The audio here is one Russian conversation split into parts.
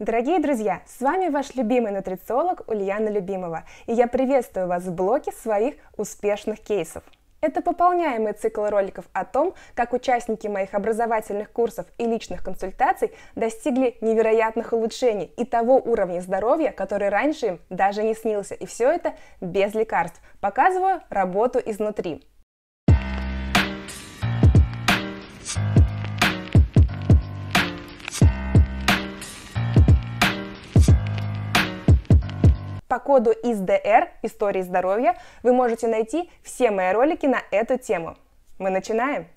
Дорогие друзья, с вами ваш любимый нутрициолог Ульяна Любимова, и я приветствую вас в блоке своих успешных кейсов. Это пополняемый цикл роликов о том, как участники моих образовательных курсов и личных консультаций достигли невероятных улучшений и того уровня здоровья, который раньше им даже не снился. И все это без лекарств. Показываю работу изнутри. По коду ИСДР «Истории здоровья» вы можете найти все мои ролики на эту тему. Мы начинаем!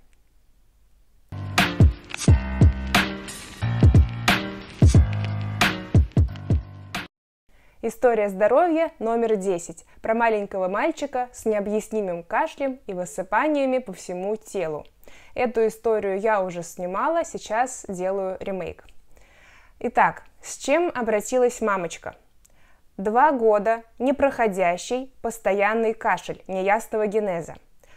История здоровья номер 10 про маленького мальчика с необъяснимым кашлем и высыпаниями по всему телу. Эту историю я уже снимала, сейчас делаю ремейк. Итак, с чем обратилась мамочка – Два года непроходящий постоянный кашель неясного генеза.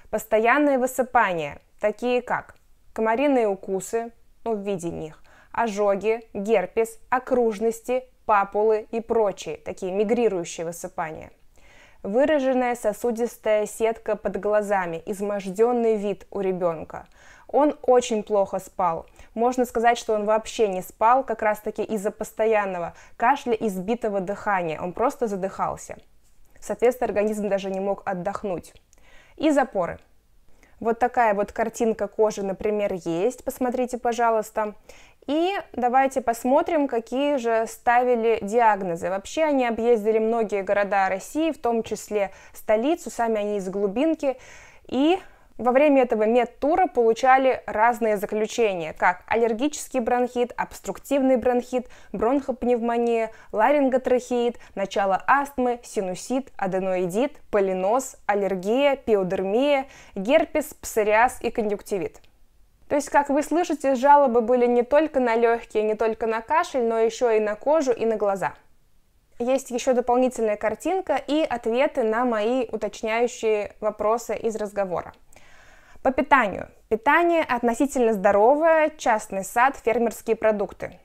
Постоянные высыпания, такие как комариные укусы, ну, в виде них, ожоги, герпес, окружности, папулы и прочие, такие мигрирующие высыпания. Выраженная сосудистая сетка под глазами, изможденный вид у ребенка. Он очень плохо спал – можно сказать, что он вообще не спал, как раз-таки из-за постоянного кашля и сбитого дыхания. Он просто задыхался. Соответственно, организм даже не мог отдохнуть. И запоры. Вот такая вот картинка кожи, например, есть. Посмотрите, пожалуйста. И давайте посмотрим, какие же ставили диагнозы. Вообще они объездили многие города России, в том числе столицу, сами они из глубинки. И во время этого медтура получали разные заключения, как аллергический бронхит, обструктивный бронхит, бронхопневмония, ларинготрахеид, начало астмы, синусит, аденоидит, полиноз, аллергия, пиодермия, герпес, псориаз и конъюнктивит. То есть, как вы слышите, жалобы были не только на легкие, не только на кашель, но еще и на кожу и на глаза. Есть еще дополнительная картинка и ответы на мои уточняющие вопросы из разговора. По питанию. Питание относительно здоровое, частный сад, фермерские продукты.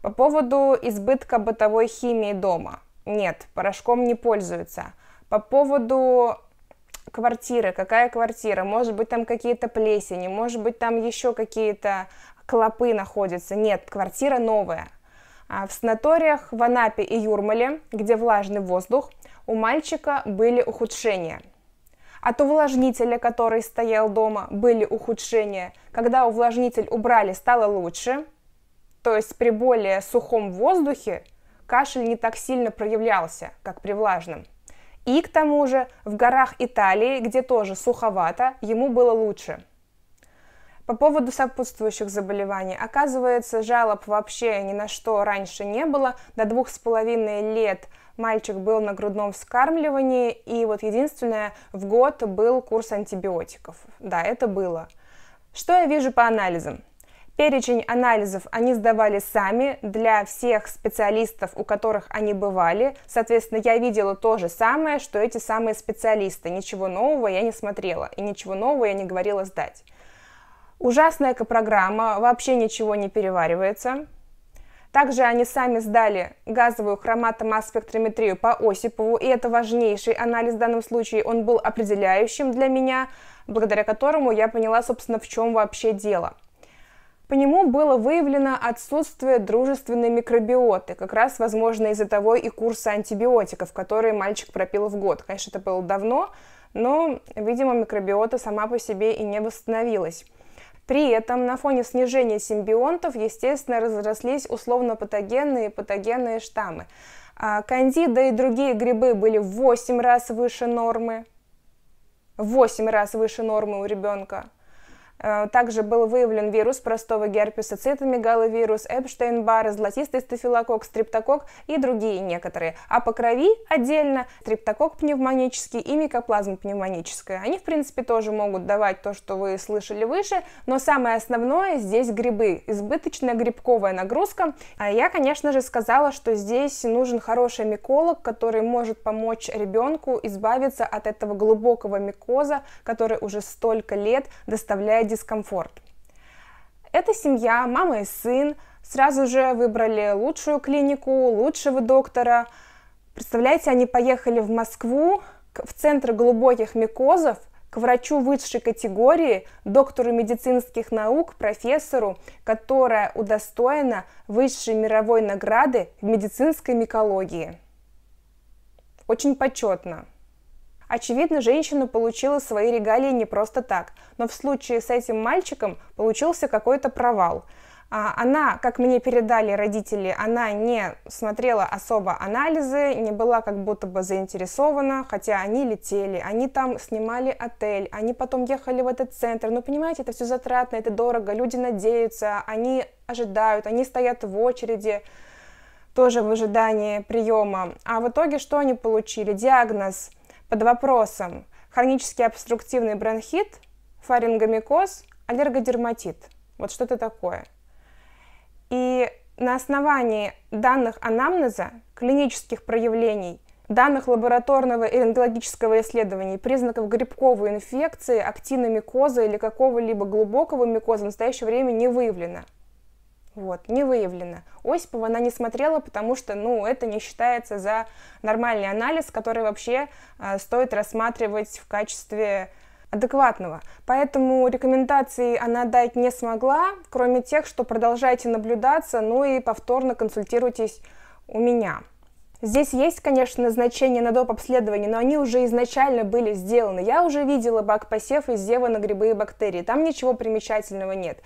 По поводу избытка бытовой химии дома. Нет, порошком не пользуются. По поводу квартиры, какая квартира, может быть там какие-то плесени, может быть там еще какие-то клопы находятся. Нет, квартира новая. А в санаториях в Анапе и Юрмале, где влажный воздух, у мальчика были ухудшения – а От увлажнителя, который стоял дома, были ухудшения. Когда увлажнитель убрали, стало лучше. То есть при более сухом воздухе кашель не так сильно проявлялся, как при влажном. И к тому же в горах Италии, где тоже суховато, ему было лучше. По поводу сопутствующих заболеваний. Оказывается, жалоб вообще ни на что раньше не было. До двух с половиной лет – мальчик был на грудном вскармливании, и вот единственное, в год был курс антибиотиков. Да, это было. Что я вижу по анализам? Перечень анализов они сдавали сами для всех специалистов, у которых они бывали. Соответственно, я видела то же самое, что эти самые специалисты. Ничего нового я не смотрела и ничего нового я не говорила сдать. Ужасная экопрограмма, вообще ничего не переваривается. Также они сами сдали газовую хроматомасс-спектрометрию по Осипову, и это важнейший анализ в данном случае. Он был определяющим для меня, благодаря которому я поняла, собственно, в чем вообще дело. По нему было выявлено отсутствие дружественной микробиоты, как раз, возможно, из-за того и курса антибиотиков, которые мальчик пропил в год. Конечно, это было давно, но, видимо, микробиота сама по себе и не восстановилась. При этом на фоне снижения симбионтов, естественно, разрослись условно-патогенные и патогенные штаммы. А кандида и другие грибы были в 8 раз выше нормы. 8 раз выше нормы у ребенка. Э, также был выявлен вирус простого герпеса, цитомегаловирус, Эпштейн-Бар, золотистый стафилококк, стриптококк и другие некоторые. А по крови отдельно стриптококк пневмонический и микоплазма пневмоническая. Они, в принципе, тоже могут давать то, что вы слышали выше, но самое основное здесь грибы. Избыточная грибковая нагрузка. А я, конечно же, сказала, что здесь нужен хороший миколог, который может помочь ребенку избавиться от этого глубокого микоза, который уже столько лет доставляет дискомфорт. Эта семья, мама и сын, сразу же выбрали лучшую клинику, лучшего доктора. Представляете, они поехали в Москву, в Центр глубоких микозов, к врачу высшей категории, доктору медицинских наук, профессору, которая удостоена высшей мировой награды в медицинской микологии. Очень почетно. Очевидно, женщина получила свои регалии не просто так, но в случае с этим мальчиком получился какой-то провал. А, она, как мне передали родители, она не смотрела особо анализы, не была как будто бы заинтересована, хотя они летели, они там снимали отель, они потом ехали в этот центр. Ну, понимаете, это все затратно, это дорого, люди надеются, они ожидают, они стоят в очереди тоже в ожидании приема. А в итоге что они получили? Диагноз – под вопросом хронический обструктивный бронхит, фарингомикоз, аллергодерматит. Вот что-то такое. И на основании данных анамнеза, клинических проявлений, данных лабораторного и рентгенологического исследования, признаков грибковой инфекции, актиномикоза или какого-либо глубокого микоза в настоящее время не выявлено. Вот, не выявлено. Осипова она не смотрела, потому что, ну, это не считается за нормальный анализ, который вообще э, стоит рассматривать в качестве адекватного. Поэтому рекомендации она дать не смогла, кроме тех, что продолжайте наблюдаться, ну и повторно консультируйтесь у меня. Здесь есть, конечно, назначения на доп. обследование, но они уже изначально были сделаны. Я уже видела бак посев из зева на грибы и бактерии. Там ничего примечательного нет.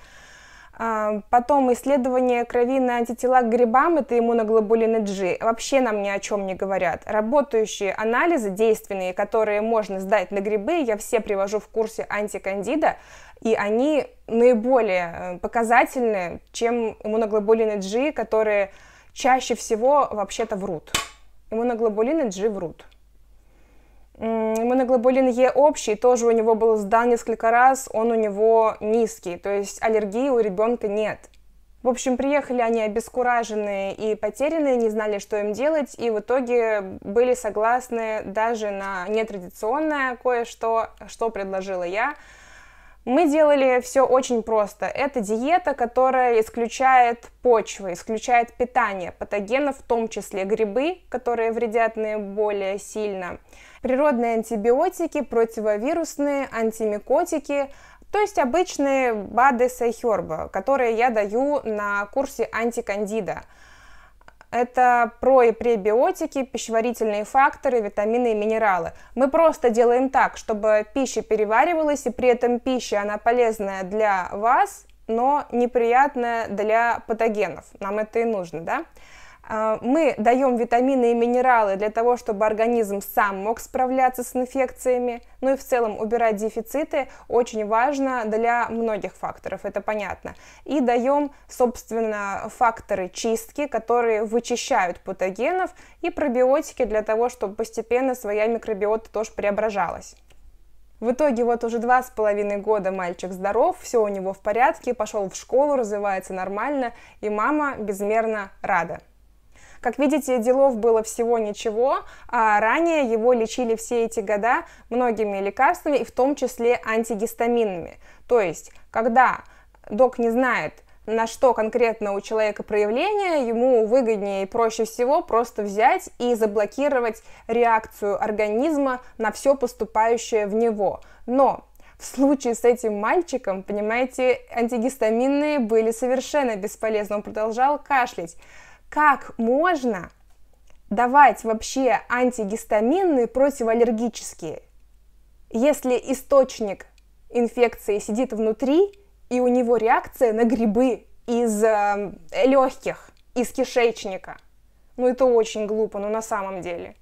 А, потом исследование крови на антитела к грибам, это иммуноглобулины G, вообще нам ни о чем не говорят. Работающие анализы, действенные, которые можно сдать на грибы, я все привожу в курсе антикандида, и они наиболее э, показательны, чем иммуноглобулины G, которые чаще всего вообще-то врут. Иммуноглобулины G врут. Иммуноглобулин Е общий, тоже у него был сдан несколько раз, он у него низкий, то есть аллергии у ребенка нет. В общем, приехали они обескураженные и потерянные, не знали, что им делать, и в итоге были согласны даже на нетрадиционное кое-что, что предложила я. Мы делали все очень просто. Это диета, которая исключает почвы, исключает питание патогенов, в том числе грибы, которые вредят наиболее сильно природные антибиотики, противовирусные, антимикотики, то есть обычные БАДы Сайхерба, которые я даю на курсе антикандида. Это про и пребиотики, пищеварительные факторы, витамины и минералы. Мы просто делаем так, чтобы пища переваривалась, и при этом пища, она полезная для вас, но неприятная для патогенов. Нам это и нужно, да? А, мы даем витамины и минералы для того, чтобы организм сам мог справляться с инфекциями, ну и в целом убирать дефициты очень важно для многих факторов, это понятно. И даем, собственно, факторы чистки, которые вычищают патогенов, и пробиотики для того, чтобы постепенно своя микробиота тоже преображалась. В итоге вот уже два с половиной года мальчик здоров, все у него в порядке, пошел в школу, развивается нормально, и мама безмерно рада. Как видите, делов было всего ничего, а ранее его лечили все эти года многими лекарствами, в том числе антигистаминами. То есть, когда док не знает, на что конкретно у человека проявление, ему выгоднее и проще всего просто взять и заблокировать реакцию организма на все поступающее в него. Но в случае с этим мальчиком, понимаете, антигистаминные были совершенно бесполезны, он продолжал кашлять как можно давать вообще антигистаминные противоаллергические, если источник инфекции сидит внутри, и у него реакция на грибы из э, эм, легких, из кишечника. Ну это очень глупо, но ну, на самом деле.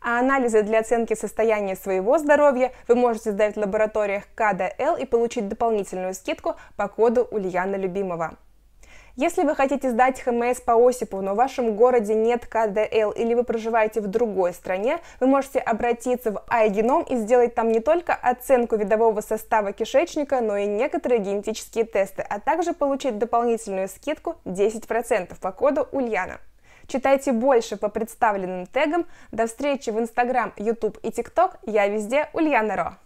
А анализы для оценки состояния своего здоровья вы можете сдать в лабораториях КДЛ и получить дополнительную скидку по коду Ульяна Любимова. Если вы хотите сдать ХМС по Осипу, но в вашем городе нет КДЛ или вы проживаете в другой стране, вы можете обратиться в iGenom и сделать там не только оценку видового состава кишечника, но и некоторые генетические тесты, а также получить дополнительную скидку 10% по коду Ульяна. Читайте больше по представленным тегам. До встречи в Инстаграм, Ютуб и ТикТок. Я везде, Ульяна Ро.